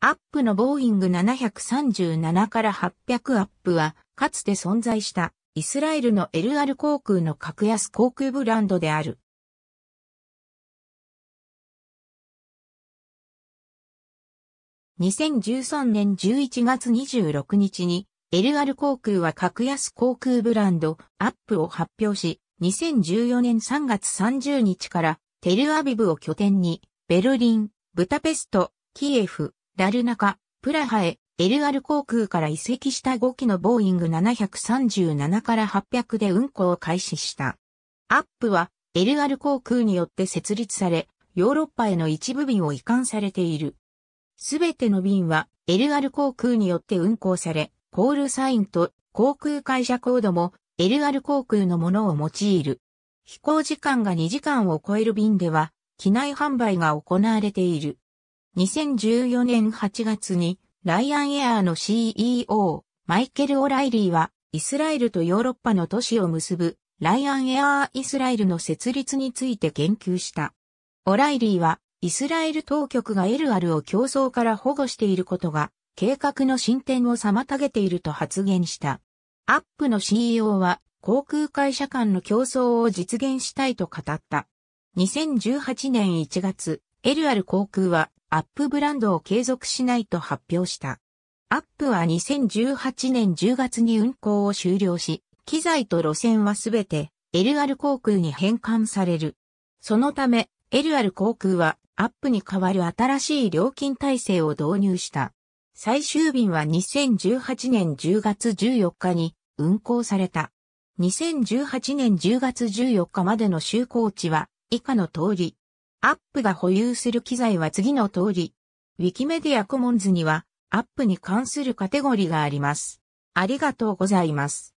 アップのボーイング737から800アップは、かつて存在したイスラエルのエルアル航空の格安航空ブランドである。2013年11月26日に、エルアル航空は格安航空ブランドアップを発表し、2014年3月30日からテルアビブを拠点に、ベルリン、ブタペスト、キエフ、ラルナカ、プラハへ、LR 航空から移籍した5機のボーイング737から800で運航を開始した。アップは、LR 航空によって設立され、ヨーロッパへの一部便を移管されている。すべての便は、LR 航空によって運航され、コールサインと航空会社コードも、LR 航空のものを用いる。飛行時間が2時間を超える便では、機内販売が行われている。2014年8月にライアンエアーの CEO マイケル・オライリーはイスラエルとヨーロッパの都市を結ぶライアンエアーイスラエルの設立について言及した。オライリーはイスラエル当局がエルアルを競争から保護していることが計画の進展を妨げていると発言した。アップの CEO は航空会社間の競争を実現したいと語った。2018年1月、エルアル航空はアップブランドを継続しないと発表した。アップは2018年10月に運行を終了し、機材と路線はすべて LR 航空に変換される。そのため、LR 航空はアップに代わる新しい料金体制を導入した。最終便は2018年10月14日に運行された。2018年10月14日までの就航地は以下の通り、アップが保有する機材は次の通り、ウィキメディアコモンズには、アップに関するカテゴリーがあります。ありがとうございます。